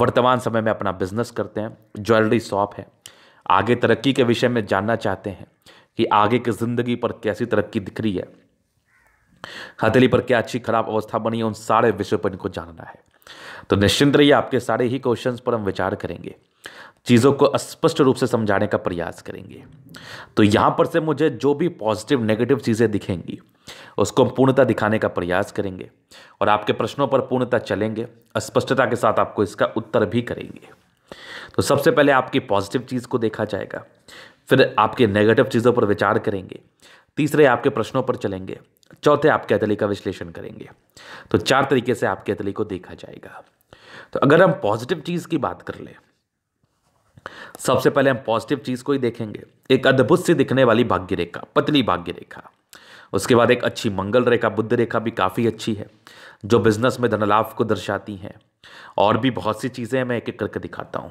वर्तमान समय में अपना बिजनेस करते हैं ज्वेलरी शॉप है आगे तरक्की के विषय में जानना चाहते हैं कि आगे की ज़िंदगी पर कैसी तरक्की दिख रही है हथेली पर क्या अच्छी खराब अवस्था बनी है उन सारे विषय पर इनको जानना है तो निश्चिंत रहिए आपके सारे ही क्वेश्चन पर हम विचार करेंगे चीज़ों को स्पष्ट रूप से समझाने का प्रयास करेंगे तो यहाँ पर से मुझे जो भी पॉजिटिव नेगेटिव चीज़ें दिखेंगी उसको हम पूर्णता दिखाने का प्रयास करेंगे और आपके प्रश्नों पर पूर्णता चलेंगे स्पष्टता के साथ आपको इसका उत्तर भी करेंगे तो सबसे पहले आपकी पॉजिटिव चीज़ को देखा जाएगा फिर आपके नेगेटिव चीज़ों पर विचार करेंगे तीसरे आपके प्रश्नों पर चलेंगे चौथे आपके अतली का विश्लेषण करेंगे तो चार तरीके से आपके अतली को देखा जाएगा तो अगर हम पॉजिटिव चीज़ की बात कर ले सबसे पहले हम पॉजिटिव चीज़ को ही देखेंगे एक अद्भुत सी दिखने वाली भाग्य रेखा पतली भाग्य रेखा उसके बाद एक अच्छी मंगल रेखा बुद्ध रेखा भी काफ़ी अच्छी है जो बिजनेस में धनलाभ को दर्शाती हैं और भी बहुत सी चीज़ें मैं एक एक करके दिखाता हूं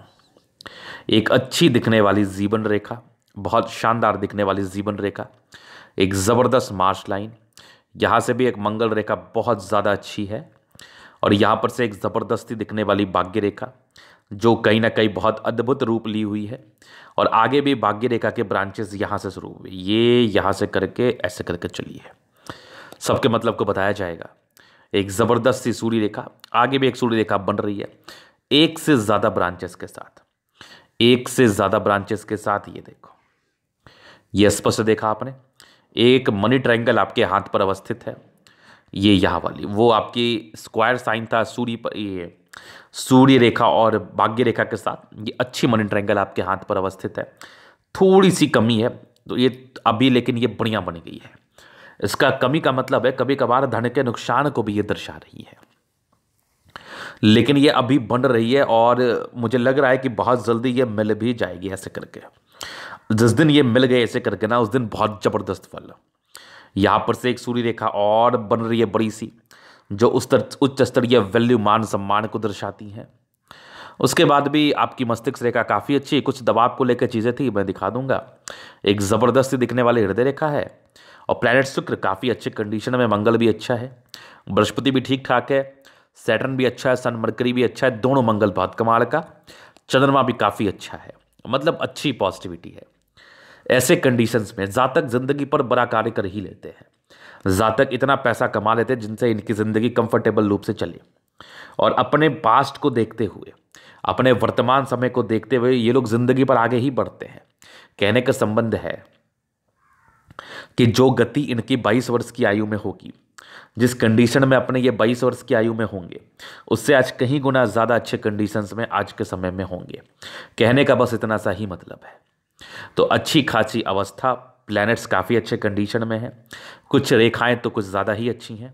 एक अच्छी दिखने वाली जीवन रेखा बहुत शानदार दिखने वाली जीवन रेखा एक ज़बरदस्त मार्च लाइन यहाँ से भी एक मंगल रेखा बहुत ज़्यादा अच्छी है और यहाँ पर से एक ज़बरदस्ती दिखने वाली भाग्य रेखा जो कहीं ना कहीं बहुत अद्भुत रूप ली हुई है और आगे भी भाग्य रेखा के ब्रांचेस यहाँ से शुरू हुए ये यहाँ से करके ऐसे करके चली है सबके मतलब को बताया जाएगा एक ज़बरदस्त सी सूर्य रेखा आगे भी एक सूर्य रेखा बन रही है एक से ज़्यादा ब्रांचेस के साथ एक से ज़्यादा ब्रांचेस के साथ ये देखो ये स्पष्ट देखा आपने एक मनी ट्रायंगल आपके हाथ पर अवस्थित है ये यहाँ वाली वो आपकी स्क्वायर साइन था सूर्य पर ये सूर्य रेखा और भाग्य रेखा के साथ ये अच्छी मनी ट्रायंगल आपके हाथ पर अवस्थित है थोड़ी सी कमी है तो ये अभी लेकिन ये बढ़िया बन गई है इसका कमी का मतलब है कभी कभार धन के नुकसान को भी ये दर्शा रही है लेकिन ये अभी बन रही है और मुझे लग रहा है कि बहुत जल्दी ये मिल भी जाएगी ऐसे करके जिस दिन ये मिल गए ऐसे करके ना उस दिन बहुत ज़बरदस्त फल यहाँ पर से एक सूर्य रेखा और बन रही है बड़ी सी जो उस उच्च स्तरीय वैल्यू मान सम्मान को दर्शाती हैं उसके बाद भी आपकी मस्तिष्क रेखा काफ़ी अच्छी कुछ दबाव को लेकर चीज़ें थी मैं दिखा दूंगा एक ज़बरदस्त दिखने वाली हृदय रेखा है और प्लैनेट शुक्र काफ़ी अच्छे कंडीशन में मंगल भी अच्छा है बृहस्पति भी ठीक ठाक है सैटर्न भी अच्छा है सन मरकरी भी अच्छा है दोनों मंगल बहुत कमाल का चंद्रमा भी काफ़ी अच्छा है मतलब अच्छी पॉजिटिविटी है ऐसे कंडीशंस में जातक ज़िंदगी पर बड़ा कार्य कर ही लेते हैं जातक इतना पैसा कमा लेते हैं जिनसे इनकी ज़िंदगी कंफर्टेबल रूप से चले और अपने पास्ट को देखते हुए अपने वर्तमान समय को देखते हुए ये लोग ज़िंदगी पर आगे ही बढ़ते हैं कहने का संबंध है कि जो गति इनकी 22 वर्ष की आयु में होगी जिस कंडीशन में अपने ये 22 वर्ष की आयु में होंगे उससे आज कहीं गुना ज़्यादा अच्छे कंडीशंस में आज के समय में होंगे कहने का बस इतना सा ही मतलब है तो अच्छी खासी अवस्था प्लैनेट्स काफ़ी अच्छे कंडीशन में हैं कुछ रेखाएं तो कुछ ज़्यादा ही अच्छी हैं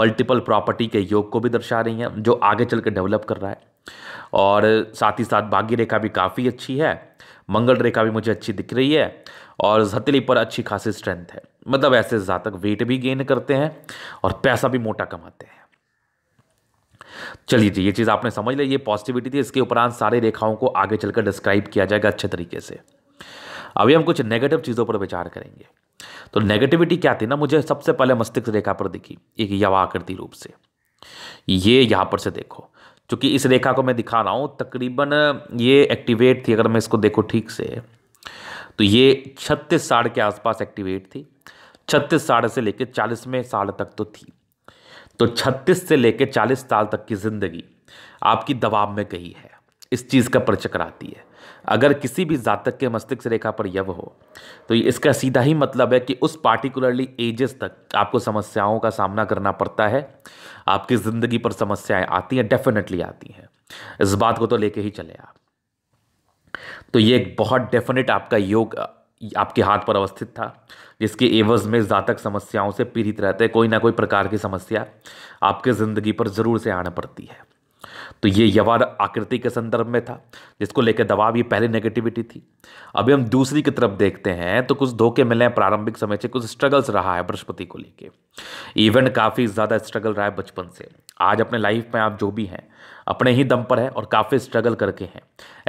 मल्टीपल प्रॉपर्टी के योग को भी दर्शा रही हैं जो आगे चल कर डेवलप कर रहा है और साथ ही साथ भाग्य रेखा भी काफ़ी अच्छी है मंगल रेखा भी मुझे अच्छी दिख रही है और हथेली पर अच्छी खासी स्ट्रेंथ है मतलब ऐसे जातक वेट भी गेन करते हैं और पैसा भी मोटा कमाते हैं चलिए जी ये चीज़ आपने समझ ली ये पॉजिटिविटी थी इसके उपरांत सारी रेखाओं को आगे चलकर डिस्क्राइब किया जाएगा अच्छे तरीके से अभी हम कुछ नेगेटिव चीज़ों पर विचार करेंगे तो नेगेटिविटी क्या थी ना मुझे सबसे पहले मस्तिष्क रेखा पर दिखी एक यवाकृति रूप से ये यहाँ पर से देखो क्योंकि इस रेखा को मैं दिखा रहा हूँ तकरीबन ये एक्टिवेट थी अगर मैं इसको देखो ठीक से तो ये छत्तीस साढ़ के आसपास एक्टिवेट थी छत्तीस साढ़े से लेकर चालीसवें साल तक तो थी तो छत्तीस से लेकर चालीस साल तक की ज़िंदगी आपकी दबाव में गई है इस चीज़ का आती है अगर किसी भी जातक के मस्तिष्क रेखा पर यव हो तो इसका सीधा ही मतलब है कि उस पार्टिकुलरली एजेस तक आपको समस्याओं का सामना करना पड़ता है आपकी ज़िंदगी पर समस्याएं आती हैं डेफिनेटली आती हैं इस बात को तो लेके ही चले आप तो ये एक बहुत डेफिनेट आपका योग आपके हाथ पर अवस्थित था जिसके एवज में जातक समस्याओं से पीड़ित रहते कोई ना कोई प्रकार की समस्या आपके ज़िंदगी पर ज़रूर से आना पड़ती है तो ये यवन आकृति के संदर्भ में था जिसको लेकर दबाव ये पहली नेगेटिविटी थी अभी हम दूसरी की तरफ देखते हैं तो कुछ धोखे मिले हैं प्रारंभिक समय से कुछ स्ट्रगल्स रहा है बृहस्पति को लेके इवन काफ़ी ज़्यादा स्ट्रगल रहा है बचपन से आज अपने लाइफ में आप जो भी हैं अपने ही दम पर है और काफ़ी स्ट्रगल करके हैं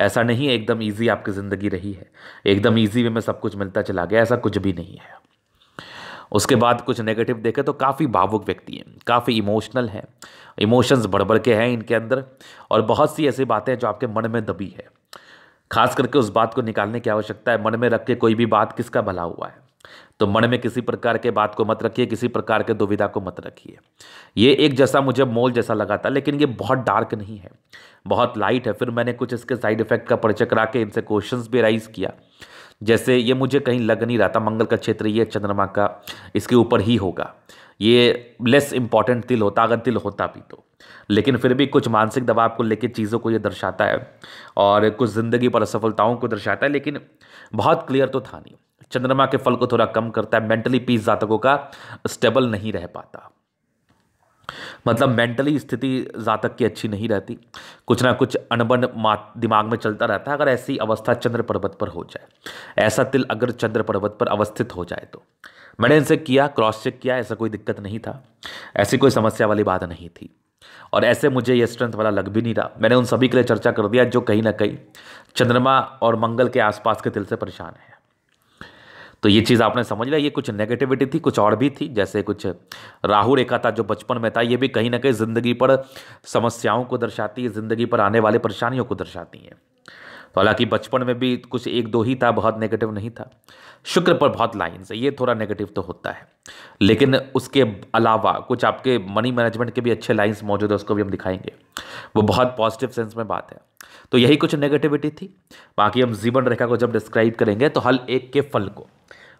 ऐसा नहीं एकदम ईजी आपकी ज़िंदगी रही है एकदम ईजी वे में सब कुछ मिलता चला गया ऐसा कुछ भी नहीं है उसके बाद कुछ नेगेटिव देखें तो काफ़ी भावुक व्यक्ति हैं काफ़ी इमोशनल हैं इमोशंस बढ़ के हैं इनके अंदर और बहुत सी ऐसी बातें जो आपके मन में दबी है खास करके उस बात को निकालने की आवश्यकता है मन में रख के कोई भी बात किसका भला हुआ है तो मन में किसी प्रकार के बात को मत रखिए किसी प्रकार के दुविधा को मत रखिए ये एक जैसा मुझे मोल जैसा लगा था लेकिन ये बहुत डार्क नहीं है बहुत लाइट है फिर मैंने कुछ इसके साइड इफेक्ट का परिचय करा के इनसे क्वेश्चंस भी राइज किया जैसे ये मुझे कहीं लग नहीं रहा था मंगल का क्षेत्र ये चंद्रमा का इसके ऊपर ही होगा ये लेस इम्पॉर्टेंट तिल होता अगर तिल होता भी तो लेकिन फिर भी कुछ मानसिक दबाव को लेकर चीज़ों को ये दर्शाता है और कुछ ज़िंदगी पर असफलताओं को दर्शाता है लेकिन बहुत क्लियर तो था नहीं चंद्रमा के फल को थोड़ा कम करता है मेंटली पीस जातकों का स्टेबल नहीं रह पाता मतलब मेंटली स्थिति जातक की अच्छी नहीं रहती कुछ ना कुछ अनबन दिमाग में चलता रहता है अगर ऐसी अवस्था चंद्र पर्वत पर हो जाए ऐसा तिल अगर चंद्र पर्वत पर अवस्थित हो जाए तो मैंने इनसे किया क्रॉस चेक किया ऐसा कोई दिक्कत नहीं था ऐसी कोई समस्या वाली बात नहीं थी और ऐसे मुझे यह स्ट्रेंथ वाला लग भी नहीं रहा मैंने उन सभी के लिए चर्चा कर दिया जो कहीं ना कहीं चंद्रमा और मंगल के आसपास के तिल से परेशान है तो ये चीज़ आपने समझ लिया ये कुछ नेगेटिविटी थी कुछ और भी थी जैसे कुछ राहु रेखा था जो बचपन में था ये भी कहीं ना कहीं ज़िंदगी पर समस्याओं को दर्शाती है ज़िंदगी पर आने वाली परेशानियों को दर्शाती है तो हालांकि बचपन में भी कुछ एक दो ही था बहुत नेगेटिव नहीं था शुक्र पर बहुत लाइन्स है ये थोड़ा नेगेटिव तो होता है लेकिन उसके अलावा कुछ आपके मनी मैनेजमेंट के भी अच्छे लाइन्स मौजूद है उसको भी हम दिखाएंगे वो बहुत पॉजिटिव सेंस में बात है तो यही कुछ नेगेटिविटी थी बाकी हम जीवन रेखा को जब डिस्क्राइब करेंगे तो हर एक के फल को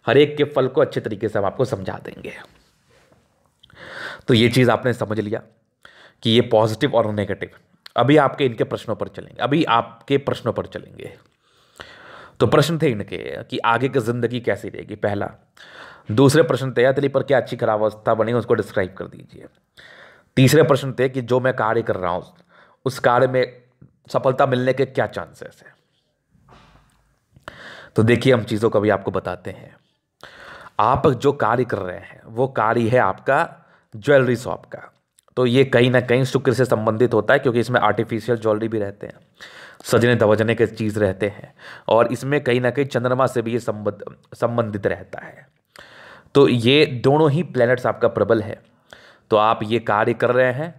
हर एक के फल को अच्छे तरीके से हम आपको समझा देंगे तो ये चीज़ आपने समझ लिया कि ये पॉजिटिव और नेगेटिव अभी आपके इनके प्रश्नों पर चलेंगे अभी आपके प्रश्नों पर चलेंगे तो प्रश्न थे इनके कि आगे की ज़िंदगी कैसी रहेगी पहला दूसरे प्रश्न थे तिली पर क्या अच्छी खराब अवस्था बनी उसको डिस्क्राइब कर दीजिए तीसरे प्रश्न थे कि जो मैं कार्य कर रहा हूँ उस कार्य में सफलता मिलने के क्या चांसेस हैं तो देखिए हम चीज़ों को भी आपको बताते हैं आप जो कार्य कर रहे हैं वो कार्य है आपका ज्वेलरी शॉप का तो ये कहीं ना कहीं शुक्र से संबंधित होता है क्योंकि इसमें आर्टिफिशियल ज्वेलरी भी रहते हैं सजने धवजने के चीज़ रहते हैं और इसमें कहीं ना कहीं चंद्रमा से भी ये संबंध संबंधित रहता है तो ये दोनों ही प्लैनेट्स आपका प्रबल है तो आप ये कार्य कर रहे हैं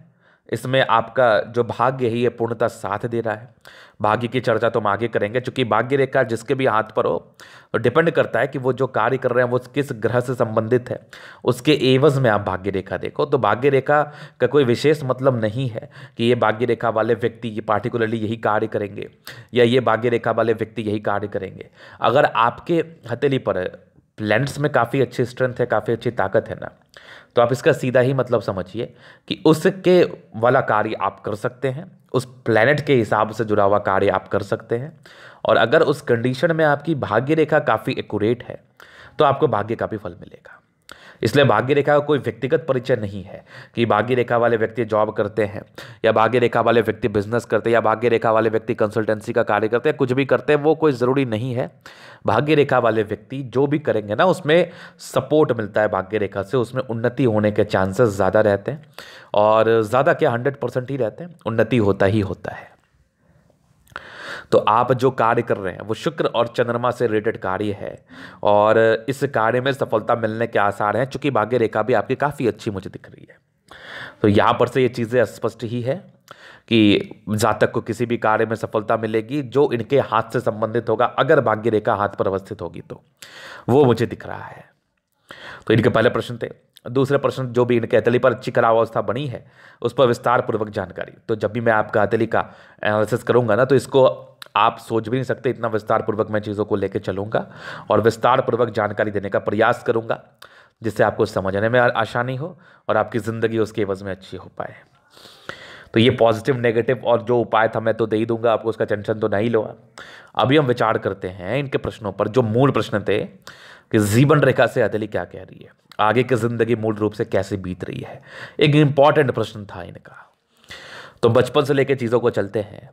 इसमें आपका जो भाग्य है ये पूर्णतः साथ दे रहा है भाग्य की चर्चा तो हम आगे करेंगे चूंकि भाग्य रेखा जिसके भी हाथ पर हो डिपेंड करता है कि वो जो कार्य कर रहे हैं वो किस ग्रह से संबंधित है उसके एवज में आप भाग्य रेखा देखो तो भाग्य रेखा का कोई विशेष मतलब नहीं है कि ये भाग्य रेखा वाले व्यक्ति ये पार्टिकुलरली यही कार्य करेंगे या ये भाग्य रेखा वाले व्यक्ति यही कार्य करेंगे अगर आपके हथेली पर प्लैनेट्स में काफ़ी अच्छी स्ट्रेंथ है काफ़ी अच्छी ताकत है ना तो आप इसका सीधा ही मतलब समझिए कि उसके वाला कार्य आप कर सकते हैं उस प्लैनेट के हिसाब से जुड़ा हुआ कार्य आप कर सकते हैं और अगर उस कंडीशन में आपकी भाग्य रेखा काफ़ी एक्यूरेट है तो आपको भाग्य का भी फल मिलेगा इसलिए भाग्य रेखा का कोई व्यक्तिगत परिचय नहीं है कि भाग्य रेखा वाले व्यक्ति जॉब करते हैं या भाग्य रेखा वाले व्यक्ति बिजनेस करते हैं या भाग्य रेखा वाले व्यक्ति कंसल्टेंसी का कार्य करते हैं कुछ भी करते हैं वो कोई ज़रूरी नहीं है भाग्य रेखा वाले व्यक्ति जो भी करेंगे ना उसमें सपोर्ट मिलता है भाग्य रेखा से उसमें उन्नति होने के चांसेस ज़्यादा रहते हैं और ज़्यादा क्या हंड्रेड परसेंट ही रहते हैं उन्नति होता ही होता है तो आप जो कार्य कर रहे हैं वो शुक्र और चंद्रमा से रिलेटेड कार्य है और इस कार्य में सफलता मिलने के आसार हैं चूंकि भाग्य रेखा भी आपकी काफ़ी अच्छी मुझे दिख रही है तो यहाँ पर से ये चीज़ें स्पष्ट ही है कि जातक को किसी भी कार्य में सफलता मिलेगी जो इनके हाथ से संबंधित होगा अगर भाग्य रेखा हाथ पर अवस्थित होगी तो वो मुझे दिख रहा है तो इनके पहले प्रश्न थे दूसरे प्रश्न जो भी इनके अतली पर अच्छी खराब अवस्था बनी है उस पर विस्तार पूर्वक जानकारी तो जब भी मैं आपका अतली का एनालिसिस करूंगा ना तो इसको आप सोच भी नहीं सकते इतना विस्तार पूर्वक मैं चीज़ों को लेकर चलूँगा और विस्तार पूर्वक जानकारी देने का प्रयास करूँगा जिससे आपको समझने में आसानी हो और आपकी ज़िंदगी उसके एवज में अच्छी हो पाए तो ये पॉजिटिव नेगेटिव और जो उपाय था मैं तो दे ही दूंगा आपको उसका टेंशन तो नहीं लो अभी हम विचार करते हैं इनके प्रश्नों पर जो मूल प्रश्न थे कि जीवन रेखा से अतली क्या कह रही है आगे की ज़िंदगी मूल रूप से कैसे बीत रही है एक इंपॉर्टेंट प्रश्न था इनका तो बचपन से लेकर चीज़ों को चलते हैं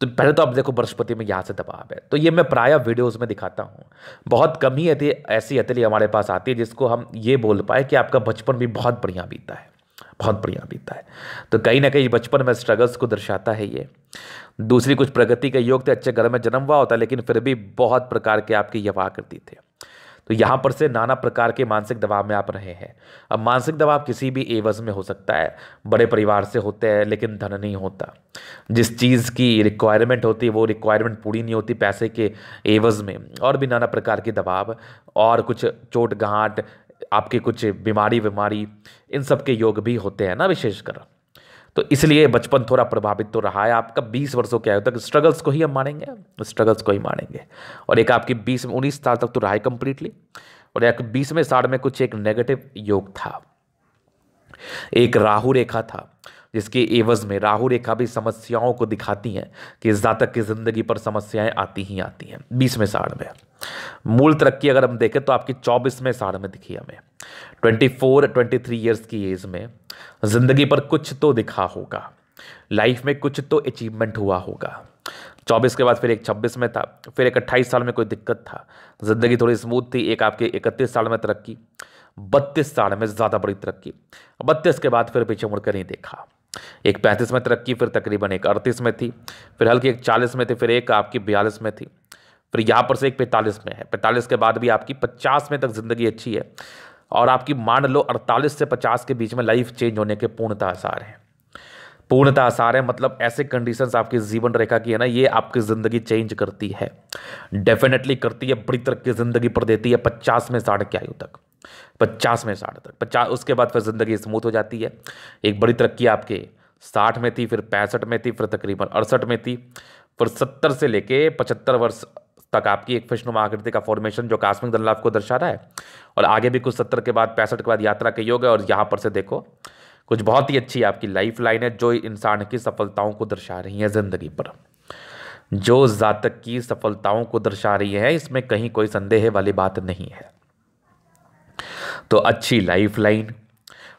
तो पहले तो आप देखो बृहस्पति में यहाँ से दबाव है तो ये मैं प्राय वीडियोस में दिखाता हूँ बहुत कम ही ऐसी हथेली हमारे पास आती है जिसको हम ये बोल पाए कि आपका बचपन भी बहुत बढ़िया बीता है बहुत बढ़िया बीता है तो कहीं ना कहीं बचपन में स्ट्रगल्स को दर्शाता है ये दूसरी कुछ प्रगति का योग थे अच्छे घर में जन्म हुआ होता लेकिन फिर भी बहुत प्रकार के आपकी यवा करती थी तो यहाँ पर से नाना प्रकार के मानसिक दबाव में आप रहे हैं अब मानसिक दबाव किसी भी एवज में हो सकता है बड़े परिवार से होते हैं लेकिन धन नहीं होता जिस चीज़ की रिक्वायरमेंट होती है वो रिक्वायरमेंट पूरी नहीं होती पैसे के एवज में और भी नाना प्रकार के दबाव और कुछ चोट गांठ आपके कुछ बीमारी बीमारी इन सब के योग भी होते हैं ना विशेषकर तो इसलिए बचपन थोड़ा प्रभावित तो रहा है आपका बीस वर्षों के आयु तक स्ट्रगल्स को ही हम मानेंगे स्ट्रगल्स को ही मानेंगे और एक आपकी बीस में उन्नीस साल तक तो रहा है कंप्लीटली और एक बीसवें साल में कुछ एक नेगेटिव योग था एक राहु रेखा था जिसके एवज में राहु रेखा भी समस्याओं को दिखाती हैं कि जातक की ज़िंदगी पर समस्याएं आती ही आती हैं बीसवें साल में मूल तरक्की अगर हम देखें तो आपकी चौबीसवें साल में दिखी हमें twenty four twenty three years की एज में ज़िंदगी पर कुछ तो दिखा होगा लाइफ में कुछ तो अचीवमेंट हुआ होगा चौबीस के बाद फिर एक छब्बीस में था फिर एक अट्ठाईस साल में कोई दिक्कत था ज़िंदगी थोड़ी स्मूथ थी एक आपके इकतीस साल में तरक्की बत्तीस साल में ज़्यादा बड़ी तरक्की बत्तीस के बाद फिर पीछे मुड़कर नहीं देखा एक पैंतीस में तरक्की फिर तकरीबन एक अड़तीस में थी फिर हल्की एक चालीस में थी फिर एक आपकी बयालीस में थी फिर यहाँ पर से एक पैंतालीस में है पैंतालीस के बाद भी आपकी पचास में तक ज़िंदगी अच्छी है और आपकी मान लो अड़तालीस से पचास के बीच में लाइफ चेंज होने के पूर्णता आसार हैं पूर्णता आसार है मतलब ऐसे कंडीशंस आपकी जीवन रेखा की है ना ये आपकी ज़िंदगी चेंज करती है डेफिनेटली करती है बड़ी तरक्की ज़िंदगी पर देती है पचास में साढ़े क्या तक पचास में साठ तक पचास उसके बाद फिर ज़िंदगी स्मूथ हो जाती है एक बड़ी तरक्की आपके साठ में थी फिर पैंसठ में थी फिर तकरीबन अड़सठ में थी फिर सत्तर से लेके पचहत्तर वर्ष तक आपकी एक फिशनुमा आकृति का फॉर्मेशन जो कास्मिक लाभ को दर्शा रहा है और आगे भी कुछ सत्तर के बाद पैंसठ के बाद यात्रा के योग है और यहाँ पर से देखो कुछ बहुत ही अच्छी आपकी लाइफ लाइन है जो इंसान की सफलताओं को दर्शा रही है ज़िंदगी पर जो जातक की सफलताओं को दर्शा रही है इसमें कहीं कोई संदेह वाली बात नहीं है तो अच्छी लाइफ लाइन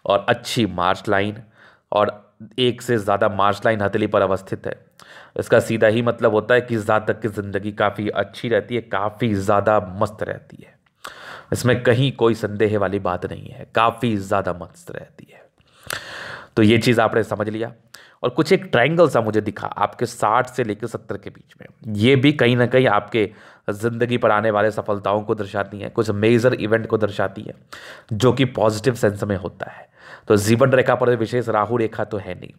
और अच्छी मार्च लाइन और एक से ज़्यादा मार्च लाइन हथेली पर अवस्थित है इसका सीधा ही मतलब होता है कि जातक की ज़िंदगी काफ़ी अच्छी रहती है काफ़ी ज़्यादा मस्त रहती है इसमें कहीं कोई संदेह वाली बात नहीं है काफ़ी ज़्यादा मस्त रहती है तो ये चीज़ आपने समझ लिया और कुछ एक ट्रायंगल सा मुझे दिखा आपके साठ से लेकर सत्तर के बीच में ये भी कहीं ना कहीं आपके ज़िंदगी पर आने वाले सफलताओं को दर्शाती हैं कुछ मेजर इवेंट को दर्शाती हैं जो कि पॉजिटिव सेंस में होता है तो जीवन रेखा पर विशेष राहु रेखा तो है नहीं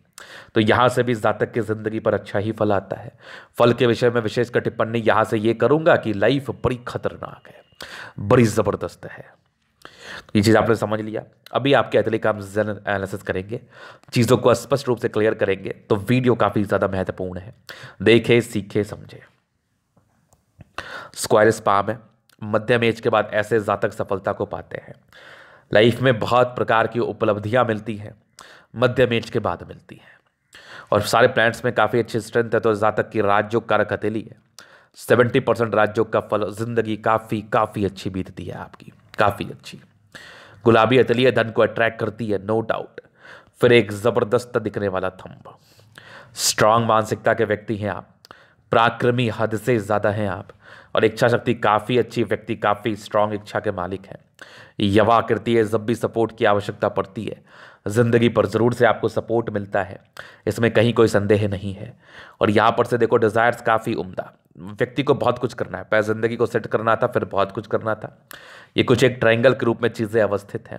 तो यहां से भी जातक की ज़िंदगी पर अच्छा ही फल आता है फल के विषय में विशेष का टिप्पणी यहां से ये करूँगा कि लाइफ बड़ी खतरनाक है बड़ी ज़बरदस्त है ये चीज़ आपने समझ लिया अभी आपके एथलिक काम एनालिसिस करेंगे चीज़ों को स्पष्ट रूप से क्लियर करेंगे तो वीडियो काफ़ी ज़्यादा महत्वपूर्ण है देखे सीखे समझे स्क्वायर स्पाम है मध्यम एज के बाद ऐसे जातक सफलता को पाते हैं लाइफ में बहुत प्रकार की उपलब्धियां मिलती हैं मध्यम एज के बाद मिलती हैं और सारे प्लांट्स में काफ़ी अच्छी स्ट्रेंथ है तो जातक की राजयोग कारक हथेली है सेवेंटी परसेंट राजयोग का फल जिंदगी काफ़ी काफ़ी अच्छी बीतती है आपकी काफ़ी अच्छी गुलाबी हथेली धन को अट्रैक्ट करती है नो डाउट फिर एक ज़बरदस्त दिखने वाला थंब स्ट्रांग मानसिकता के व्यक्ति हैं आप पराक्रमी हद से ज़्यादा हैं आप और इच्छा शक्ति काफ़ी अच्छी व्यक्ति काफ़ी स्ट्रांग इच्छा के मालिक हैं यवा कृति है जब भी सपोर्ट की आवश्यकता पड़ती है ज़िंदगी पर ज़रूर से आपको सपोर्ट मिलता है इसमें कहीं कोई संदेह नहीं है और यहाँ पर से देखो डिज़ायर्स काफ़ी उम्दा व्यक्ति को बहुत कुछ करना है पहले ज़िंदगी को सेट करना था फिर बहुत कुछ करना था ये कुछ एक ट्रायंगल के रूप में चीज़ें अवस्थित हैं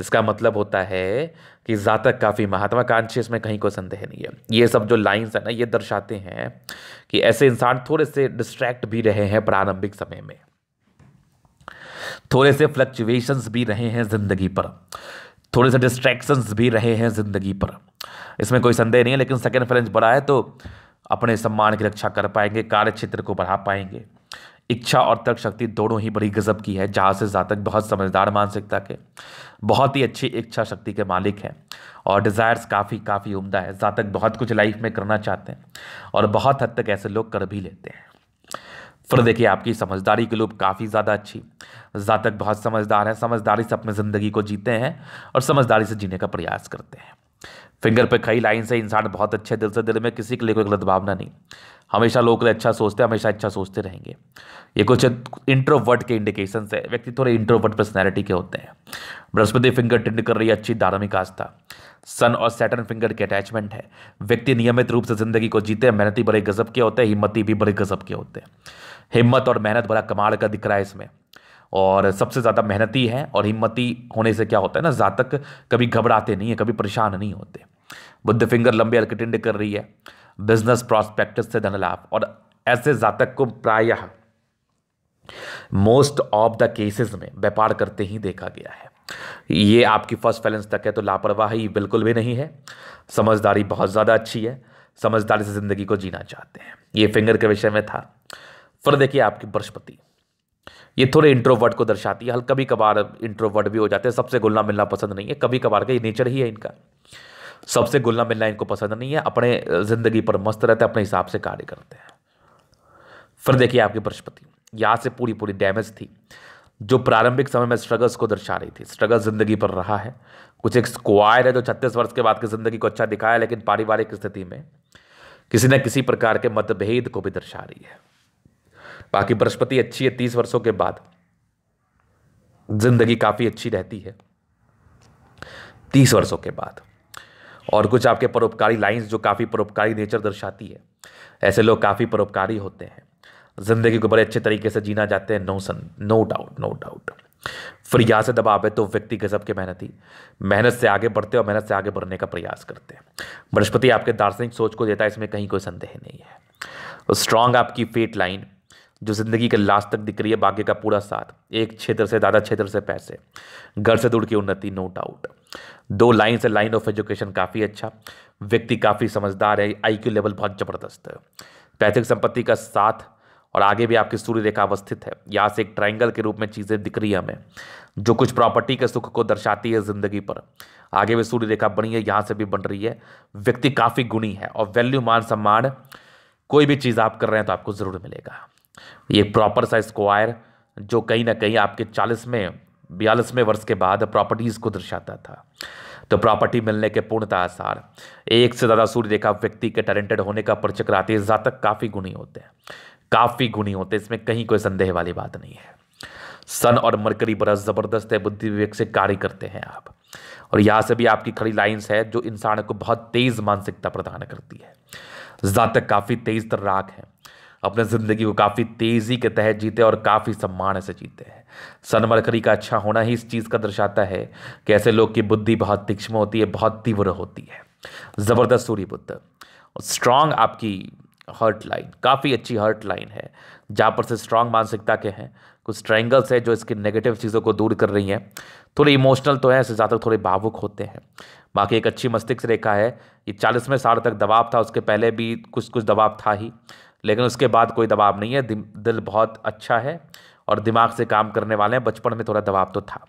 इसका मतलब होता है कि जातक काफ़ी महत्वाकांक्षी इसमें कहीं कोई संदेह नहीं है ये सब जो लाइंस है ना ये दर्शाते हैं कि ऐसे इंसान थोड़े से डिस्ट्रैक्ट भी रहे हैं प्रारंभिक समय में थोड़े से फ्लक्चुएशंस भी रहे हैं ज़िंदगी पर थोड़े से डिस्ट्रैक्शंस भी रहे हैं ज़िंदगी पर इसमें कोई संदेह नहीं है लेकिन सेकेंड फ्रेंच बड़ा है तो अपने सम्मान की रक्षा कर पाएंगे कार्य क्षेत्र को बढ़ा पाएंगे इच्छा और तर्क शक्ति दोनों ही बड़ी गजब की है जहाँ से जातक बहुत समझदार मानसिकता के बहुत ही अच्छी इच्छा शक्ति के मालिक हैं और डिज़ायर्स काफ़ी काफ़ी उम्दा है जातक बहुत कुछ लाइफ में करना चाहते हैं और बहुत हद तक ऐसे लोग कर भी लेते हैं फिर देखिए आपकी समझदारी के लोग काफ़ी ज़्यादा अच्छी जातक बहुत समझदार है समझदारी से अपनी ज़िंदगी को जीते हैं और समझदारी से जीने का प्रयास करते हैं फिंगर पे कई लाइन से इंसान बहुत अच्छे दिल से दिल में किसी के लिए कोई गलत भावना नहीं हमेशा लोग के लिए अच्छा सोचते हैं हमेशा अच्छा सोचते रहेंगे ये कुछ इंट्रोवर्ट के इंडिकेशन है व्यक्ति थोड़े इंट्रोवर्ट पर्सनैलिटी के होते हैं बृहस्पति फिंगर टिंड कर रही है अच्छी धार्मिक आस्था सन और सैटर्न फिंगर के अटैचमेंट है व्यक्ति नियमित रूप से जिंदगी को जीते हैं मेहनती बड़े गजब के होते हैं हिम्मती भी बड़े गजब के होते हैं हिम्मत और मेहनत बड़ा कमाल का दिख रहा है इसमें और सबसे ज़्यादा मेहनती है और हिम्मती होने से क्या होता है ना जातक कभी घबराते नहीं है कभी परेशान नहीं होते बुद्ध फिंगर लंबे अल्कटेंड कर रही है बिजनेस प्रॉस्पेक्टिस से धन लाभ और ऐसे जातक को प्रायः मोस्ट ऑफ द केसेस में व्यापार करते ही देखा गया है ये आपकी फर्स्ट बैलेंस तक है तो लापरवाही बिल्कुल भी नहीं है समझदारी बहुत ज़्यादा अच्छी है समझदारी से ज़िंदगी को जीना चाहते हैं ये फिंगर के विषय में था फिर देखिए आपकी बृहस्पति ये थोड़े इंट्रोवर्ट को दर्शाती है हल्का कभी कभार इंट्रोवर्ट भी हो जाते हैं सबसे घुलना मिलना पसंद नहीं है कभी कभार का ये नेचर ही है इनका सबसे गुलना मिलना इनको पसंद नहीं है अपने ज़िंदगी पर मस्त रहते हैं अपने हिसाब से कार्य करते हैं फिर देखिए आपकी बृहस्पति यहाँ से पूरी पूरी डैमेज थी जो प्रारंभिक समय में स्ट्रगल्स को दर्शा रही थी स्ट्रगल जिंदगी पर रहा है कुछ एक स्क्वायर है जो छत्तीस वर्ष के बाद की ज़िंदगी को अच्छा दिखाया लेकिन पारिवारिक स्थिति में किसी न किसी प्रकार के मतभेद को भी दर्शा रही है बाकी बृहस्पति अच्छी है तीस वर्षों के बाद जिंदगी काफ़ी अच्छी रहती है तीस वर्षों के बाद और कुछ आपके परोपकारी लाइंस जो काफ़ी परोपकारी नेचर दर्शाती है ऐसे लोग काफ़ी परोपकारी होते हैं ज़िंदगी को बड़े अच्छे तरीके से जीना चाहते हैं नो सन नो डाउट नो डाउट फिर यहाँ से दबाव है तो व्यक्ति गजब के मेहनती मेहनत से आगे बढ़ते और मेहनत से आगे बढ़ने का प्रयास करते हैं बृहस्पति आपके दार्शनिक सोच को देता है इसमें कहीं कोई संदेह नहीं है स्ट्रांग आपकी फेट लाइन जो जिंदगी के लास्ट तक दिख रही है बाकी का पूरा साथ एक क्षेत्र से दादा क्षेत्र से पैसे घर से दूर की उन्नति नो डाउट दो लाइन से लाइन ऑफ एजुकेशन काफ़ी अच्छा व्यक्ति काफ़ी समझदार है आईक्यू लेवल बहुत ज़बरदस्त है पैतृक संपत्ति का साथ और आगे भी आपकी सूर्य रेखा अवस्थित है यहाँ से एक ट्राइंगल के रूप में चीज़ें दिख रही है हमें जो कुछ प्रॉपर्टी के सुख को दर्शाती है ज़िंदगी पर आगे भी सूर्य रेखा बनी है यहाँ से भी बन रही है व्यक्ति काफ़ी गुणी है और वैल्यू मान सम्मान कोई भी चीज़ आप कर रहे हैं तो आपको ज़रूर मिलेगा ये प्रॉपर सा स्क्वायर जो कहीं ना कहीं आपके चालीसवें बयालीसवें वर्ष के बाद प्रॉपर्टीज़ को दर्शाता था तो प्रॉपर्टी मिलने के पूर्णतः आसार एक से ज़्यादा सूर्य रेखा व्यक्ति के टैलेंटेड होने का परिचय कराती है जातक काफ़ी गुणी होते हैं काफ़ी गुणी होते हैं इसमें कहीं कोई संदेह वाली बात नहीं है सन और मरकरी बड़ा ज़बरदस्त है बुद्धि विवेक से कार्य करते हैं आप और यहाँ से भी आपकी खड़ी लाइन्स है जो इंसान को बहुत तेज़ मानसिकता प्रदान करती है जातक काफ़ी तेज़ तर्राक है अपने ज़िंदगी को काफ़ी तेज़ी के तहत जीते और काफ़ी सम्मान से जीते हैं सनमरकरी का अच्छा होना ही इस चीज़ का दर्शाता है कि ऐसे लोग की बुद्धि बहुत तीक्ष्म होती है बहुत तीव्र होती है ज़बरदस्त सूर्य बुद्ध स्ट्रांग आपकी हर्ट लाइन काफ़ी अच्छी हर्ट लाइन है जहाँ पर से स्ट्रांग मानसिकता के हैं कुछ ट्रैंगल्स है जो इसकी नेगेटिव चीज़ों को दूर कर रही हैं थोड़े इमोशनल तो है ऐसे ज़्यादा थोड़े भावुक होते हैं बाकी एक अच्छी मस्तिष्क रेखा है ये चालीसवें साल तक दबाव था उसके पहले भी कुछ कुछ दबाव था ही लेकिन उसके बाद कोई दबाव नहीं है दिल बहुत अच्छा है और दिमाग से काम करने वाले हैं बचपन में थोड़ा दबाव तो था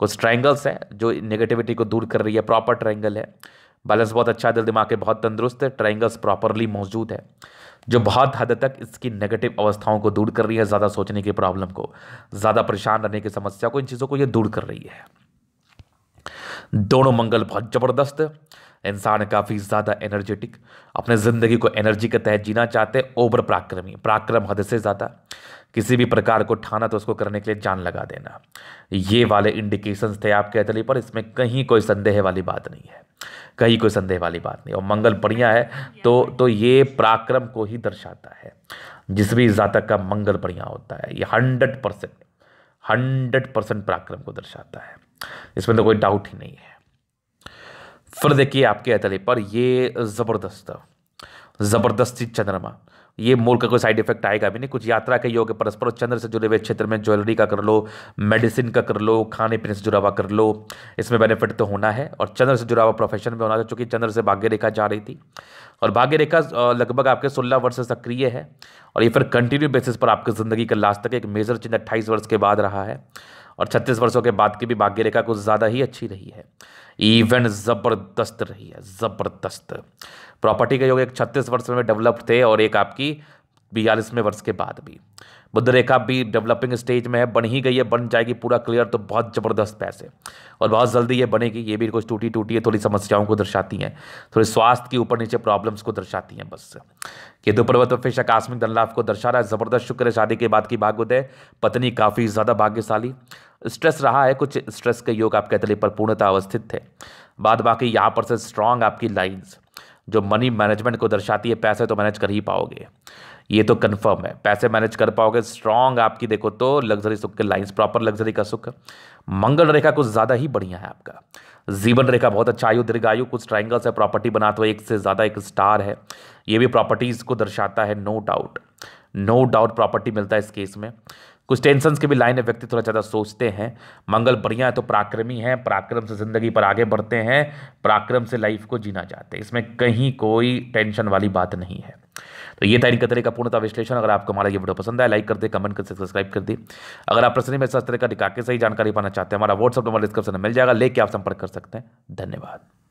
कुछ ट्राइंगल्स हैं जो नेगेटिविटी को दूर कर रही है प्रॉपर ट्राइंगल है बैलेंस बहुत अच्छा है दिल दिमाग के बहुत तंदुरुस्त है ट्रायंगल्स प्रॉपरली मौजूद है जो बहुत हद तक इसकी नेगेटिव अवस्थाओं को दूर कर रही है ज़्यादा सोचने की प्रॉब्लम को ज़्यादा परेशान रहने की समस्या को इन चीज़ों को ये दूर कर रही है दोनों मंगल बहुत ज़बरदस्त इंसान काफ़ी ज़्यादा एनर्जेटिक अपने ज़िंदगी को एनर्जी के तहत जीना चाहते ओवर पराक्रमी पराक्रम हद से ज़्यादा किसी भी प्रकार को ठाना तो उसको करने के लिए जान लगा देना ये वाले इंडिकेशंस थे आपके अतली पर इसमें कहीं कोई संदेह वाली बात नहीं है कहीं कोई संदेह वाली बात नहीं और मंगल बढ़िया है तो तो ये पराक्रम को ही दर्शाता है जिस भी जातक का मंगल बढ़िया होता है ये हंड्रेड परसेंट हंड्रेड परसेंट पराक्रम को दर्शाता है इसमें तो कोई डाउट ही नहीं है फिर देखिए आपके अतले पर ये ज़बरदस्त ज़बरदस्ती चंद्रमा ये मोल का कोई साइड इफेक्ट आएगा भी नहीं कुछ यात्रा के योग परस्पर चंद्र से जुड़े हुए क्षेत्र में ज्वेलरी का कर लो मेडिसिन का कर लो खाने पीने से जुड़ा हुआ कर लो इसमें बेनिफिट तो होना है और चंद्र से जुड़ा हुआ प्रोफेशन में होना था चूँकि चंद्र से भाग्य रेखा जा रही थी और भाग्य रेखा लगभग आपके सोलह वर्ष से सक्रिय है और ये फिर कंटिन्यू बेसिस पर आपकी ज़िंदगी का लास्ट तक एक मेजर चिन्ह अट्ठाईस वर्ष के बाद रहा है और छत्तीस वर्षों के बाद की भी भाग्य रेखा कुछ ज़्यादा ही अच्छी रही है इवेंट ज़बरदस्त रही है ज़बरदस्त प्रॉपर्टी के योग एक छत्तीस वर्ष में डेवलप थे और एक आपकी बयालीसवें वर्ष के बाद भी बुद्ध रेखा भी डेवलपिंग स्टेज में है बन ही गई है बन जाएगी पूरा क्लियर तो बहुत ज़बरदस्त पैसे और बहुत जल्दी ये बनेगी ये भी कुछ टूटी टूटी है थोड़ी समस्याओं को दर्शाती हैं थोड़ी स्वास्थ्य के ऊपर नीचे प्रॉब्लम्स को दर्शाती हैं बस केतु पर्वत पर फिर आकस्मिक धनलाभ को दर्शा रहा है ज़बरदस्त शुक्र शादी के बाद की भाग्योदय पत्नी काफ़ी ज़्यादा भाग्यशाली स्ट्रेस रहा है कुछ स्ट्रेस के योग आपके तले पर पूर्णता अवस्थित थे बाद बाकी यहाँ पर से स्ट्रांग आपकी लाइन्स जो मनी मैनेजमेंट को दर्शाती है पैसे तो मैनेज कर ही पाओगे ये तो कंफर्म है पैसे मैनेज कर पाओगे स्ट्रांग आपकी देखो तो लग्जरी सुख के लाइंस प्रॉपर लग्जरी का सुख मंगल रेखा कुछ ज़्यादा ही बढ़िया है आपका जीवन रेखा बहुत अच्छा आयु दीर्घायु कुछ ट्राइंगल्स है प्रॉपर्टी बनाते हुए एक से ज़्यादा एक स्टार है ये भी प्रॉपर्टीज़ को दर्शाता है no doubt no doubt property मिलता है इस केस में कुछ टेंशन की भी लाइन है व्यक्ति थोड़ा ज़्यादा सोचते हैं मंगल बढ़िया है तो पराक्रमी है पराक्रम से ज़िंदगी पर आगे बढ़ते हैं पराक्रम से लाइफ को जीना चाहते हैं इसमें कहीं कोई टेंशन वाली बात नहीं है तो ये तैयारी कतरे का पूर्णता विश्लेषण अगर आपको हमारा ये वीडियो पसंद है लाइक कर दे कमेंट कर सब्सक्राइब कर दे अगर आप प्रश्न में इस तरह का के सही जानकारी पाना चाहते हैं हमारा व्हाट्सअप नंबर डिस्क्रिप्शन में मिल जाएगा लेके आप संपर्क कर सकते हैं धन्यवाद